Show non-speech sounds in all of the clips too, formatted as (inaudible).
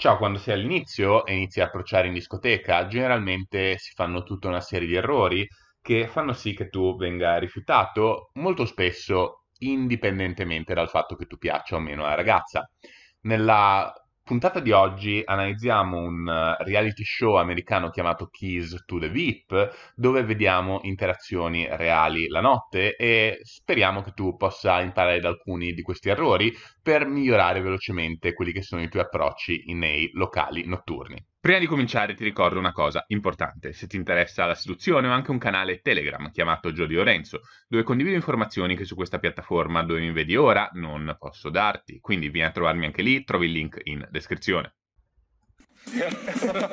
Ciao, quando sei all'inizio e inizi a approcciare in discoteca, generalmente si fanno tutta una serie di errori che fanno sì che tu venga rifiutato molto spesso indipendentemente dal fatto che tu piaccia o meno alla ragazza. Nella puntata di oggi analizziamo un eh, reality show americano chiamato Keys to the VIP, dove vediamo interazioni reali la notte e speriamo che tu possa imparare da alcuni di questi errori per migliorare velocemente quelli che sono i tuoi approcci nei locali notturni. Prima di cominciare ti ricordo una cosa importante, se ti interessa la seduzione ho anche un canale Telegram chiamato Gio Di Lorenzo, dove condivido informazioni che su questa piattaforma dove mi vedi ora non posso darti, quindi vieni a trovarmi anche lì, trovi il link in descrizione.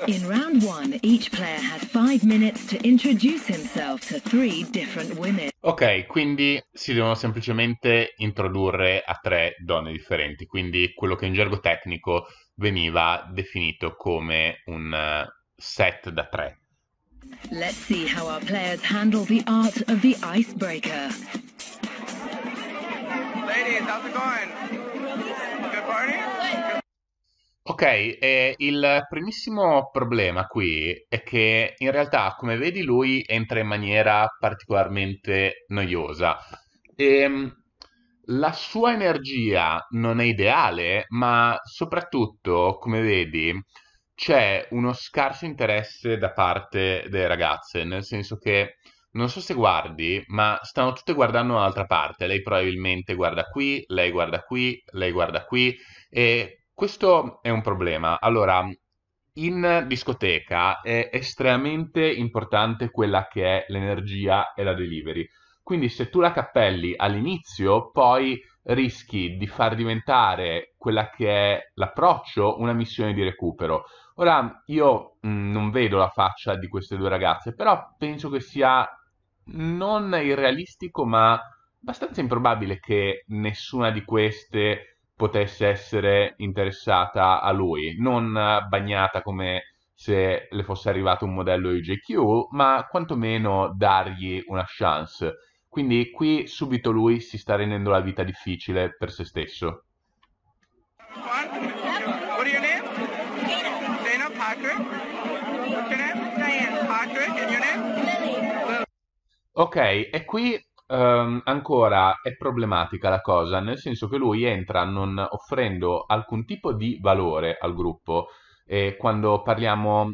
In round one, each player has five minutes to introduce himself to three different women. Ok, quindi si devono semplicemente introdurre a tre donne differenti, quindi quello che in gergo tecnico veniva definito come un eh, set da tre. Let's see how our players handle the art of the icebreaker. Ladies, how's it going? Good party? Ok, eh, il primissimo problema qui è che in realtà, come vedi, lui entra in maniera particolarmente noiosa. E, ehm, la sua energia non è ideale, ma soprattutto, come vedi, c'è uno scarso interesse da parte delle ragazze, nel senso che non so se guardi, ma stanno tutte guardando un'altra parte. Lei probabilmente guarda qui, lei guarda qui, lei guarda qui e questo è un problema. Allora, in discoteca è estremamente importante quella che è l'energia e la delivery. Quindi se tu la cappelli all'inizio, poi rischi di far diventare quella che è l'approccio una missione di recupero. Ora io mh, mm, non vedo la faccia di queste due ragazze, però penso che sia non irrealistico, ma abbastanza improbabile che nessuna di queste potesse essere interessata a lui, non bagnata come se le fosse arrivato un modello di JQ, ma quantomeno dargli una chance quindi qui subito lui si sta rendendo la vita difficile per se stesso. Ok, e qui um, ancora è problematica la cosa, nel senso che lui entra non offrendo alcun tipo di valore al gruppo. E quando parliamo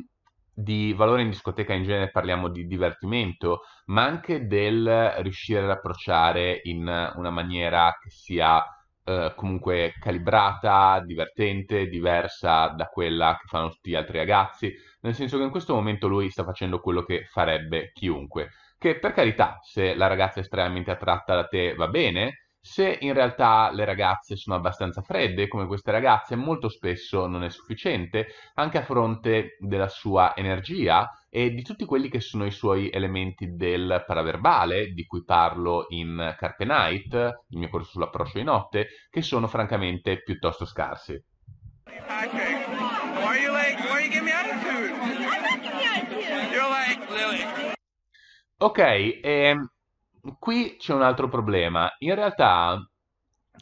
di valore in discoteca in genere parliamo di divertimento, ma anche del riuscire ad approcciare in una maniera che sia eh, comunque calibrata, divertente, diversa da quella che fanno tutti gli altri ragazzi, nel senso che in questo momento lui sta facendo quello che farebbe chiunque, che per carità, se la ragazza è estremamente attratta da te va bene, se in realtà le ragazze sono abbastanza fredde, come queste ragazze, molto spesso non è sufficiente, anche a fronte della sua energia e di tutti quelli che sono i suoi elementi del paraverbale, di cui parlo in Carpe Night, il mio corso sull'approccio di notte, che sono francamente piuttosto scarsi. Ok, ehm, qui c'è un altro problema. In realtà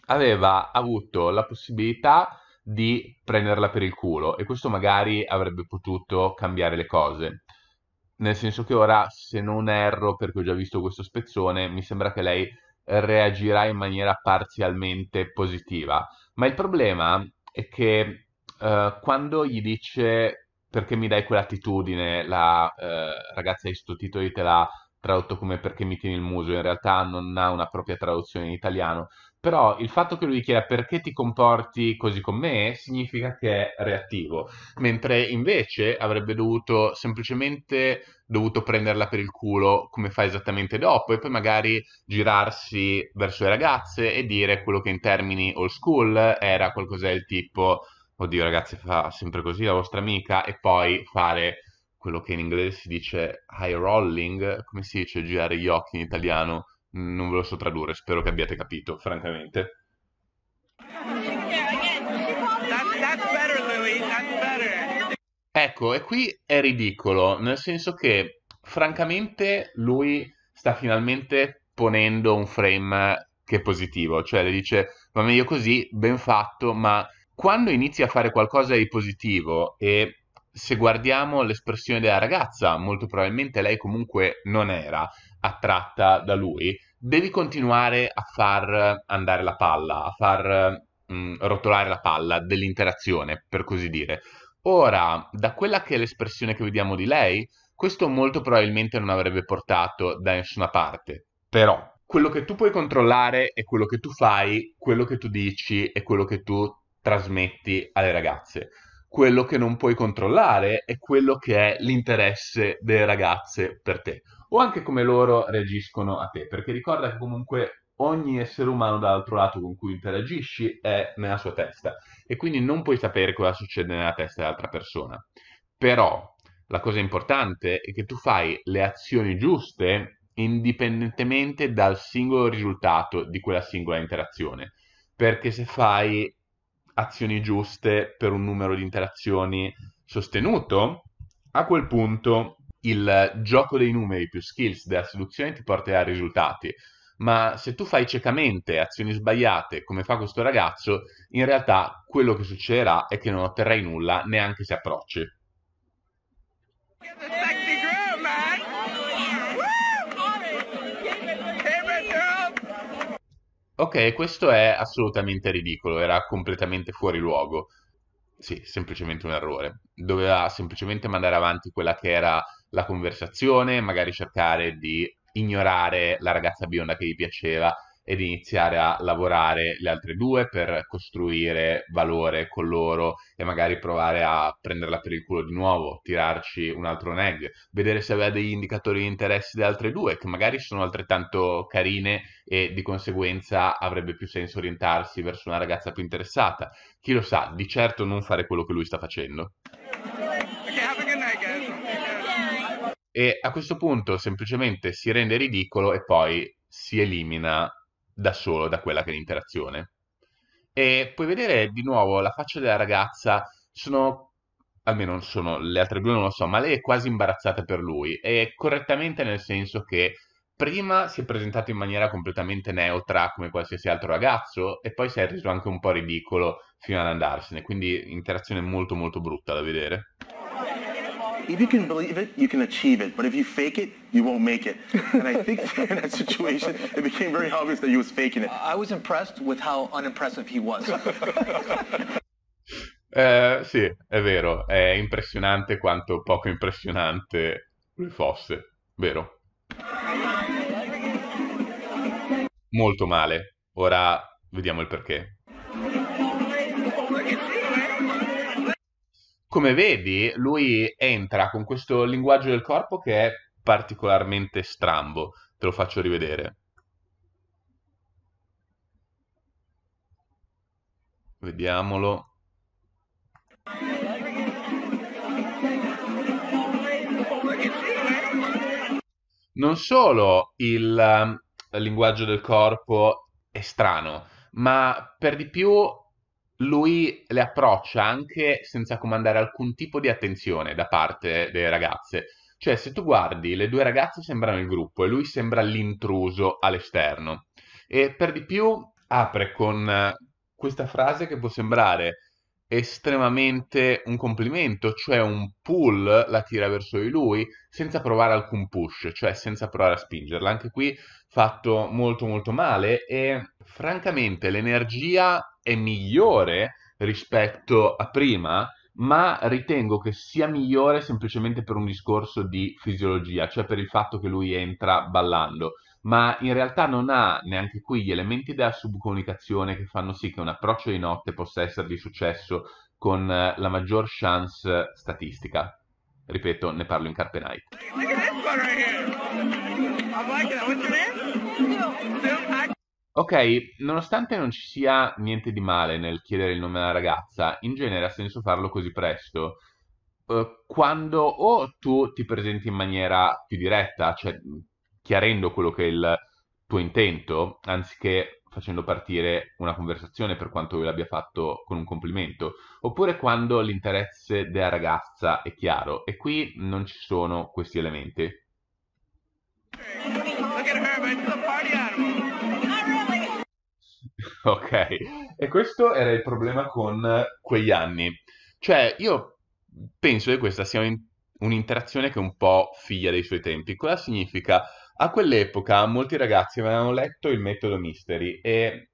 aveva avuto la possibilità di prenderla per il culo e questo magari avrebbe potuto cambiare le cose. Nel senso che ora, se non erro, perché ho già visto questo spezzone, mi sembra che lei reagirà in maniera parzialmente positiva. Ma il problema è che eh, quando gli dice perché mi dai quell'attitudine, la eh, ragazza ai sottotitoli te la tradotto come perché mi tieni il muso, in realtà non ha una propria traduzione in italiano, però il fatto che lui chieda perché ti comporti così con me significa che è reattivo, mentre invece avrebbe dovuto semplicemente dovuto prenderla per il culo come fa esattamente dopo e poi magari girarsi verso le ragazze e dire quello che in termini old school era qualcos'è il tipo oddio ragazzi fa sempre così la vostra amica e poi fare quello che in inglese si dice high rolling, come si dice girare gli occhi in italiano? Non ve lo so tradurre, spero che abbiate capito, francamente. Ecco, e qui è ridicolo, nel senso che francamente lui sta finalmente ponendo un frame che è positivo, cioè le dice va meglio così, ben fatto, ma quando inizi a fare qualcosa di positivo e se guardiamo l'espressione della ragazza, molto probabilmente lei comunque non era attratta da lui, devi continuare a far andare la palla, a far mh, mm, rotolare la palla dell'interazione, per così dire. Ora, da quella che è l'espressione che vediamo di lei, questo molto probabilmente non avrebbe portato da nessuna parte. Però, quello che tu puoi controllare è quello che tu fai, quello che tu dici e quello che tu trasmetti alle ragazze quello che non puoi controllare e quello che è l'interesse delle ragazze per te, o anche come loro reagiscono a te, perché ricorda che comunque ogni essere umano dall'altro lato con cui interagisci è nella sua testa e quindi non puoi sapere cosa succede nella testa dell'altra persona. Però la cosa importante è che tu fai le azioni giuste indipendentemente dal singolo risultato di quella singola interazione, perché se fai azioni giuste per un numero di interazioni sostenuto, a quel punto il gioco dei numeri più skills della seduzione ti porterà a risultati. Ma se tu fai ciecamente azioni sbagliate, come fa questo ragazzo, in realtà quello che succederà è che non otterrai nulla neanche se approcci. Ok, questo è assolutamente ridicolo, era completamente fuori luogo. Sì, semplicemente un errore. Doveva semplicemente mandare avanti quella che era la conversazione, magari cercare di ignorare la ragazza bionda che gli piaceva ed iniziare a lavorare le altre due per costruire valore con loro e magari provare a prenderla per il culo di nuovo, tirarci un altro neg, vedere se aveva degli indicatori di interesse delle altre due che magari sono altrettanto carine e di conseguenza avrebbe più senso orientarsi verso una ragazza più interessata. Chi lo sa, di certo non fare quello che lui sta facendo. E a questo punto semplicemente si rende ridicolo e poi si elimina da solo da quella che è l'interazione. E puoi vedere di nuovo la faccia della ragazza, sono, almeno sono, le altre due non lo so, ma lei è quasi imbarazzata per lui, e correttamente nel senso che prima si è presentato in maniera completamente neutra come qualsiasi altro ragazzo e poi si è reso anche un po' ridicolo fino ad andarsene, quindi interazione molto molto brutta da vedere if you can believe it, you can achieve it. But if you fake it, you won't make it. And I think (laughs) in that situation, it became very obvious that he was faking it. I was impressed with how unimpressive he was. (laughs) eh, sì, è vero, è impressionante quanto poco impressionante lui fosse, vero? Molto male, ora vediamo il perché. Come vedi, lui entra con questo linguaggio del corpo che è particolarmente strambo. Te lo faccio rivedere. Vediamolo. Non solo il um, linguaggio del corpo è strano, ma per di più lui le approccia anche senza comandare alcun tipo di attenzione da parte delle ragazze. Cioè, se tu guardi, le due ragazze sembrano il gruppo e lui sembra l'intruso all'esterno. E per di più apre con eh, questa frase che può sembrare estremamente un complimento, cioè un pull la tira verso di lui senza provare alcun push, cioè senza provare a spingerla. Anche qui fatto molto molto male e francamente l'energia è migliore rispetto a prima, ma ritengo che sia migliore semplicemente per un discorso di fisiologia, cioè per il fatto che lui entra ballando, ma in realtà non ha neanche qui gli elementi della subcomunicazione che fanno sì che un approccio di notte possa essere di successo con eh, la maggior chance statistica. Ripeto, ne parlo in Carpe Night. Look at this one right here. I'm liking it. What's your name? Ok, nonostante non ci sia niente di male nel chiedere il nome alla ragazza, in genere ha senso farlo così presto. Eh, quando o tu ti presenti in maniera più diretta, cioè chiarendo quello che è il tuo intento, anziché facendo partire una conversazione per quanto lui l'abbia fatto con un complimento, oppure quando l'interesse della ragazza è chiaro, e qui non ci sono questi elementi. Look at her, (laughs) Ok, e questo era il problema con quegli anni. Cioè, io penso che questa sia un'interazione che è un po' figlia dei suoi tempi. Cosa significa? A quell'epoca molti ragazzi avevano letto il metodo Mystery e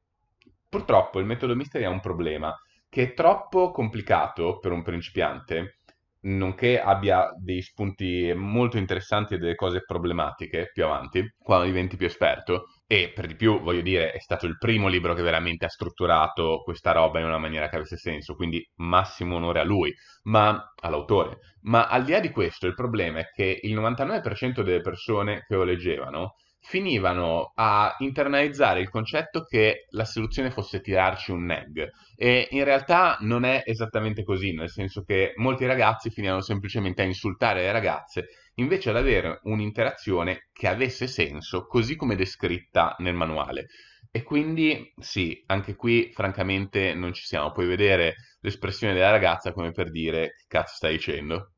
purtroppo il metodo Mystery ha un problema, che è troppo complicato per un principiante, nonché abbia dei spunti molto interessanti e delle cose problematiche più avanti, quando diventi più esperto e per di più, voglio dire, è stato il primo libro che veramente ha strutturato questa roba in una maniera che avesse senso, quindi massimo onore a lui, ma all'autore. Ma al di là di questo, il problema è che il 99% delle persone che lo leggevano finivano a internalizzare il concetto che la soluzione fosse tirarci un neg e in realtà non è esattamente così, nel senso che molti ragazzi finivano semplicemente a insultare le ragazze invece ad avere un'interazione che avesse senso così come descritta nel manuale. E quindi sì, anche qui francamente non ci siamo, puoi vedere l'espressione della ragazza come per dire che cazzo stai dicendo.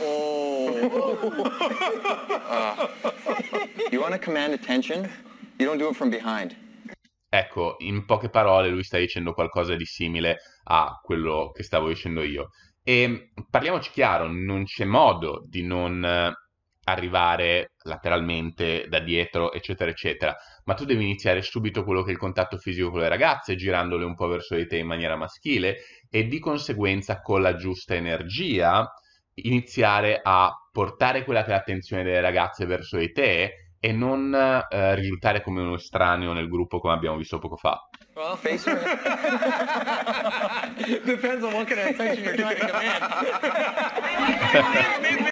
Oh. Oh. (laughs) (laughs) You want to command attention? You don't do it from behind. Ecco, in poche parole lui sta dicendo qualcosa di simile a quello che stavo dicendo io. E ehm, parliamoci chiaro, non c'è modo di non eh, arrivare lateralmente, da dietro, eccetera, eccetera. Ma tu devi iniziare subito quello che è il contatto fisico con le ragazze, girandole un po' verso di te in maniera maschile e di conseguenza con la giusta energia iniziare a portare quella che è l'attenzione delle ragazze verso di te e non eh, risultare come uno estraneo nel gruppo come abbiamo visto poco fa. Well, face Depends on what kind of attention you're trying to command. Maybe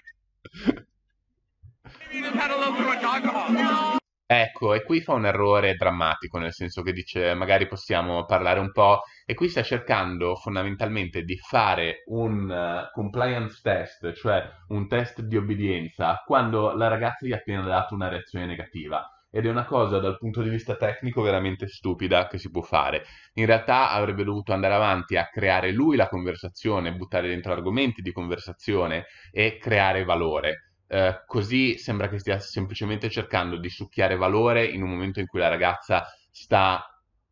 you just had a little too much alcohol. No. Ecco, e qui fa un errore drammatico, nel senso che dice magari possiamo parlare un po', e qui sta cercando fondamentalmente di fare un eh, compliance test, cioè un test di obbedienza, quando la ragazza gli ha appena dato una reazione negativa. Ed è una cosa dal punto di vista tecnico veramente stupida che si può fare. In realtà avrebbe dovuto andare avanti a creare lui la conversazione, buttare dentro argomenti di conversazione e creare valore eh, così sembra che stia semplicemente cercando di succhiare valore in un momento in cui la ragazza sta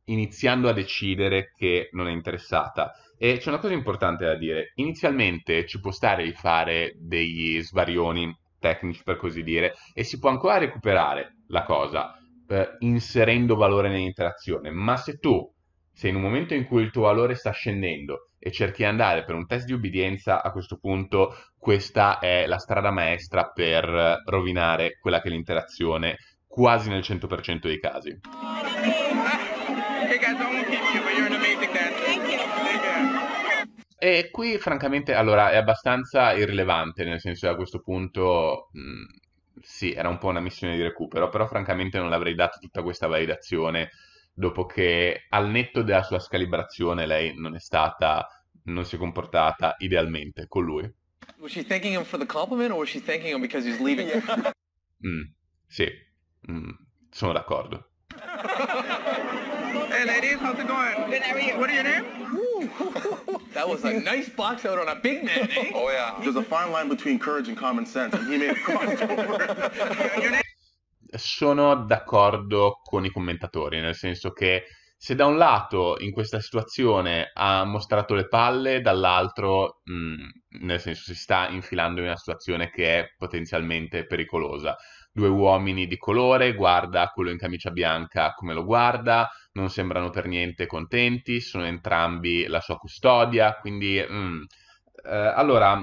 iniziando a decidere che non è interessata. E c'è una cosa importante da dire, inizialmente ci può stare di fare degli svarioni tecnici per così dire e si può ancora recuperare la cosa eh, inserendo valore nell'interazione, ma se tu sei in un momento in cui il tuo valore sta scendendo e cerchi di andare per un test di ubbidienza, a questo punto questa è la strada maestra per rovinare quella che è l'interazione quasi nel 100% dei casi. E qui francamente allora è abbastanza irrilevante, nel senso che a questo punto mh, mm, sì, era un po' una missione di recupero, però francamente non l'avrei dato tutta questa validazione dopo che al netto della sua scalibrazione lei non è stata, non si è comportata idealmente con lui. Was she thanking him for the compliment or was she thanking him because he's leaving? (laughs) mm, sì, mm, sono d'accordo. (laughs) Hey ladies, how's it going? Good, how are you? What are your names? (laughs) that was a nice box out on a big man, eh? Oh yeah. There's a fine line between courage and common sense, and he made a crossover. your name? sono d'accordo con i commentatori, nel senso che se da un lato in questa situazione ha mostrato le palle, dall'altro, mh, mm, nel senso, si sta infilando in una situazione che è potenzialmente pericolosa. Due uomini di colore, guarda quello in camicia bianca come lo guarda, non sembrano per niente contenti, sono entrambi la sua custodia, quindi... Mh, mm, eh, allora,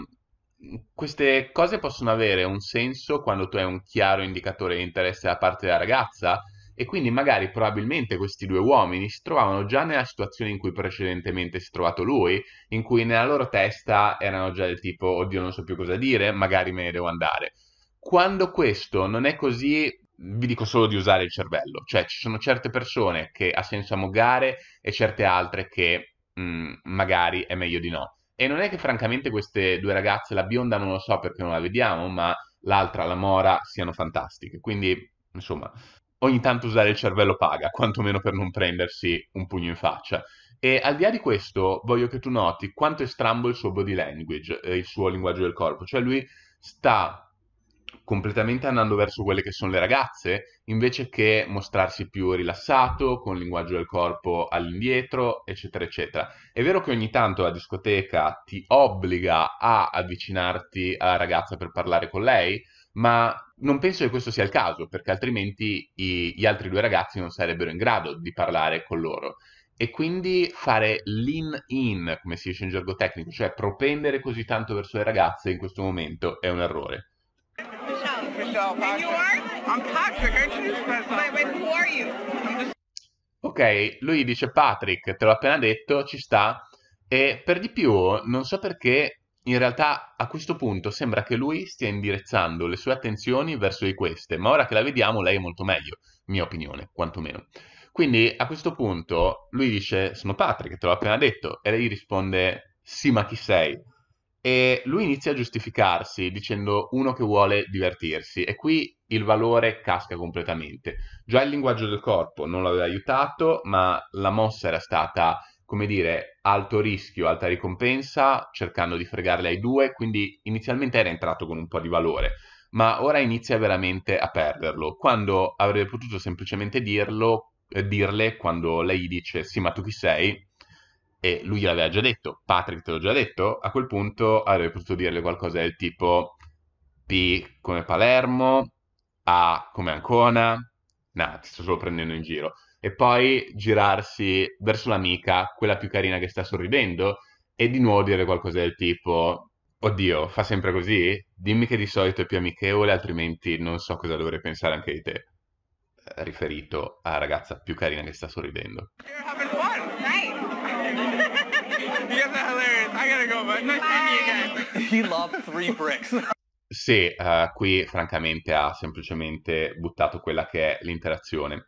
queste cose possono avere un senso quando tu hai un chiaro indicatore di interesse da parte della ragazza e quindi magari probabilmente questi due uomini si trovavano già nella situazione in cui precedentemente si è trovato lui, in cui nella loro testa erano già del tipo oddio non so più cosa dire, magari me ne devo andare. Quando questo non è così, vi dico solo di usare il cervello, cioè ci sono certe persone che ha senso ammogare e certe altre che mh, mm, magari è meglio di no. E non è che francamente queste due ragazze, la bionda non lo so perché non la vediamo, ma l'altra, la Mora, siano fantastiche. Quindi, insomma, ogni tanto usare il cervello paga, quantomeno per non prendersi un pugno in faccia. E al di là di questo, voglio che tu noti quanto è strambo il suo body language, eh, il suo linguaggio del corpo. Cioè lui sta completamente andando verso quelle che sono le ragazze, invece che mostrarsi più rilassato, con il linguaggio del corpo all'indietro, eccetera, eccetera. È vero che ogni tanto la discoteca ti obbliga a avvicinarti alla ragazza per parlare con lei, ma non penso che questo sia il caso, perché altrimenti i, gli altri due ragazzi non sarebbero in grado di parlare con loro. E quindi fare lean in, come si dice in gergo tecnico, cioè propendere così tanto verso le ragazze in questo momento è un errore. Ok, lui dice Patrick, te l'ho appena detto, ci sta. E per di più, non so perché, in realtà a questo punto sembra che lui stia indirizzando le sue attenzioni verso di queste, ma ora che la vediamo lei è molto meglio, mia opinione, quantomeno. Quindi a questo punto lui dice, sono Patrick, te l'ho appena detto, e lei risponde, sì ma chi sei? E lui inizia a giustificarsi dicendo uno che vuole divertirsi e qui il valore casca completamente. Già il linguaggio del corpo non l'aveva aiutato, ma la mossa era stata, come dire, alto rischio, alta ricompensa, cercando di fregarle ai due, quindi inizialmente era entrato con un po' di valore, ma ora inizia veramente a perderlo, quando avrebbe potuto semplicemente dirlo, eh, dirle quando lei gli dice sì ma tu chi sei? e lui gliel'aveva già detto, Patrick te l'ho già detto, a quel punto avrebbe potuto dirle qualcosa del tipo P come Palermo, A come Ancona, no, nah, ti sto solo prendendo in giro, e poi girarsi verso l'amica, quella più carina che sta sorridendo, e di nuovo dire qualcosa del tipo Oddio, fa sempre così? Dimmi che di solito è più amichevole, altrimenti non so cosa dovrei pensare anche di te. Riferito alla ragazza più carina che sta sorridendo. Sì, uh, qui francamente ha semplicemente buttato quella che è l'interazione.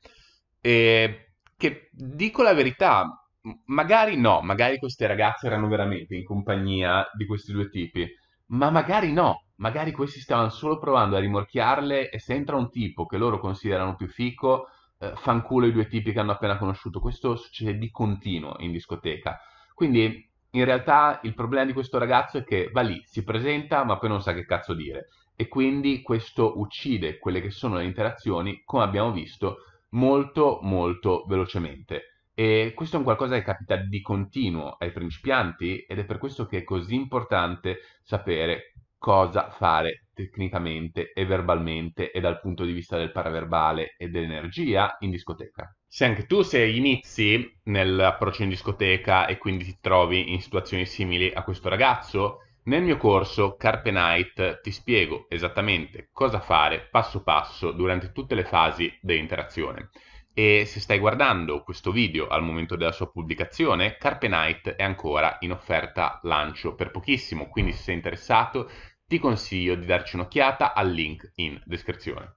E che dico la verità, magari no, magari queste ragazze erano veramente in compagnia di questi due tipi, ma magari no, magari questi stavano solo provando a rimorchiarle e se entra un tipo che loro considerano più fico, eh, fanculo i due tipi che hanno appena conosciuto. Questo succede di continuo in discoteca. Quindi in realtà il problema di questo ragazzo è che va lì, si presenta, ma poi non sa che cazzo dire. E quindi questo uccide quelle che sono le interazioni, come abbiamo visto, molto molto velocemente. E questo è un qualcosa che capita di continuo ai principianti ed è per questo che è così importante sapere cosa fare tecnicamente e verbalmente e dal punto di vista del paraverbale e dell'energia in discoteca. Se anche tu se inizi nell'approccio in discoteca e quindi ti trovi in situazioni simili a questo ragazzo, nel mio corso Carpe Night ti spiego esattamente cosa fare passo passo durante tutte le fasi dell'interazione. E se stai guardando questo video al momento della sua pubblicazione, Carpe Night è ancora in offerta lancio per pochissimo, quindi se sei interessato ti consiglio di darci un'occhiata al link in descrizione.